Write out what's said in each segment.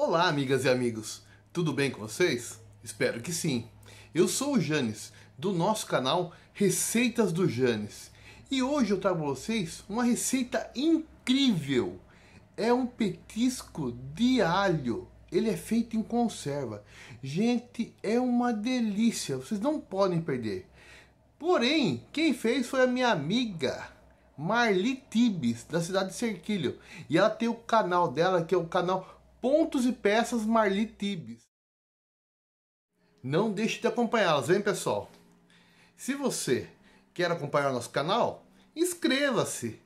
Olá, amigas e amigos, tudo bem com vocês? Espero que sim. Eu sou o Janes, do nosso canal Receitas do Janes, e hoje eu trago para vocês uma receita incrível. É um petisco de alho. Ele é feito em conserva. Gente, é uma delícia, vocês não podem perder. Porém, quem fez foi a minha amiga, Marli Tibes, da cidade de Serquilho. E ela tem o canal dela, que é o canal Pontos e Peças Marli Tibes. Não deixe de acompanhá-las, hein pessoal? Se você quer acompanhar nosso canal, inscreva-se,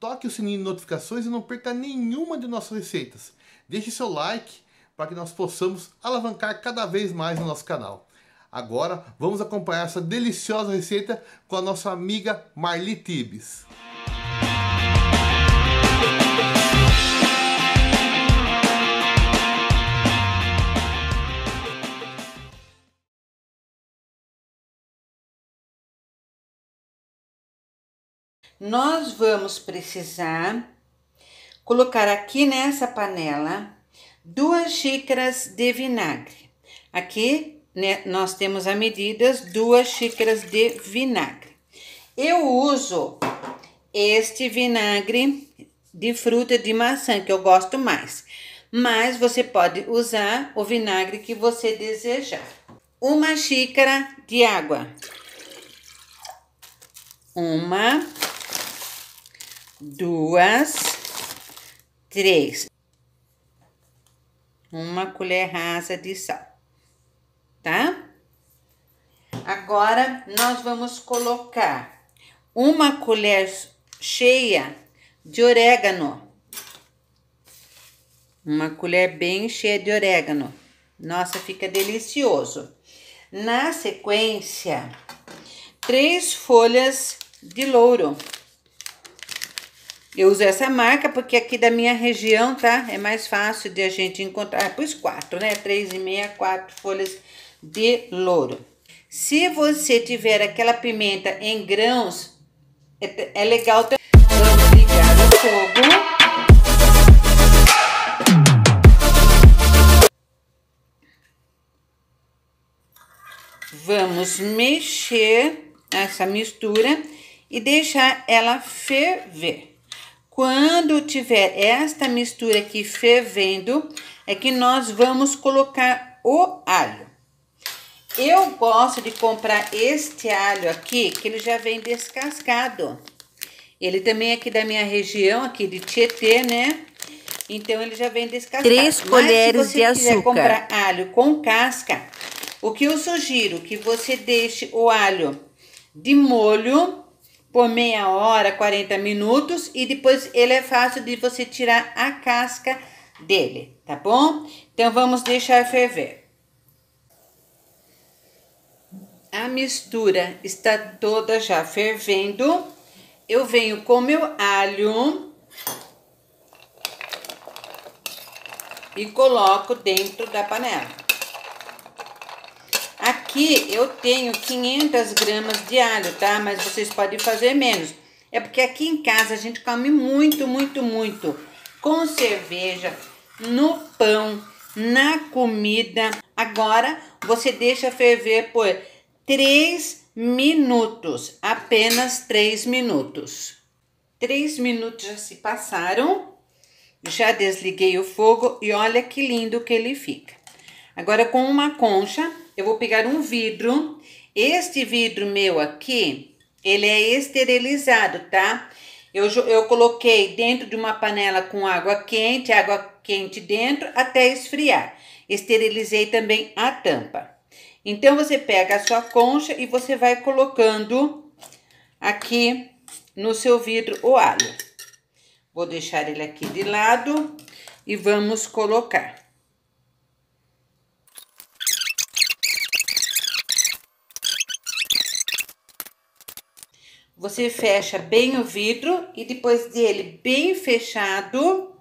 toque o sininho de notificações e não perca nenhuma de nossas receitas. Deixe seu like para que nós possamos alavancar cada vez mais no nosso canal. Agora vamos acompanhar essa deliciosa receita com a nossa amiga Marli Tibes. nós vamos precisar colocar aqui nessa panela duas xícaras de vinagre. Aqui né, nós temos a medidas duas xícaras de vinagre. Eu uso este vinagre de fruta de maçã, que eu gosto mais. Mas você pode usar o vinagre que você desejar. Uma xícara de água. Uma duas, três, uma colher rasa de sal, tá? Agora, nós vamos colocar uma colher cheia de orégano. Uma colher bem cheia de orégano. Nossa, fica delicioso. Na sequência, três folhas de louro. Eu uso essa marca porque aqui da minha região, tá? É mais fácil de a gente encontrar. Ah, é, pus quatro, né? Três e meia, quatro folhas de louro. Se você tiver aquela pimenta em grãos, é, é legal também. Vamos ligar o fogo. Vamos mexer essa mistura e deixar ela ferver. Quando tiver esta mistura aqui fervendo, é que nós vamos colocar o alho. Eu gosto de comprar este alho aqui, que ele já vem descascado. Ele também é aqui da minha região, aqui de Tietê, né? Então, ele já vem descascado. Três colheres de açúcar. Mas se você quiser comprar alho com casca, o que eu sugiro? Que você deixe o alho de molho por meia hora, 40 minutos e depois ele é fácil de você tirar a casca dele, tá bom? Então vamos deixar ferver. A mistura está toda já fervendo. Eu venho com meu alho e coloco dentro da panela. Aqui eu tenho 500 gramas de alho, tá? Mas vocês podem fazer menos. É porque aqui em casa a gente come muito, muito, muito. Com cerveja, no pão, na comida. Agora você deixa ferver por 3 minutos. Apenas 3 minutos. 3 minutos já se passaram. Já desliguei o fogo e olha que lindo que ele fica. Agora com uma concha eu vou pegar um vidro. Este vidro meu aqui, ele é esterilizado, tá? Eu, eu coloquei dentro de uma panela com água quente, água quente dentro até esfriar. Esterilizei também a tampa. Então, você pega a sua concha e você vai colocando aqui no seu vidro o alho. Vou deixar ele aqui de lado e vamos colocar. Você fecha bem o vidro e depois dele bem fechado,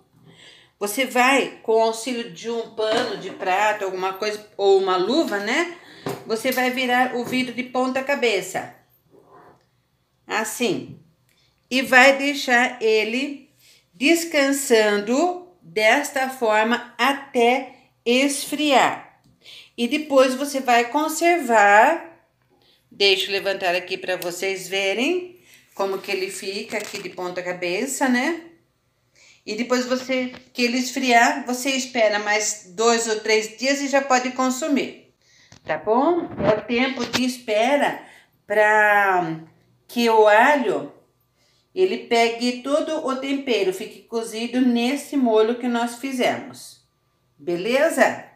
você vai com o auxílio de um pano de prato, alguma coisa ou uma luva, né? Você vai virar o vidro de ponta cabeça. Assim. E vai deixar ele descansando desta forma até esfriar. E depois você vai conservar Deixo levantar aqui para vocês verem como que ele fica aqui de ponta cabeça, né? E depois você que ele esfriar, você espera mais dois ou três dias e já pode consumir, tá bom? É o tempo de espera para que o alho ele pegue todo o tempero, fique cozido nesse molho que nós fizemos, beleza?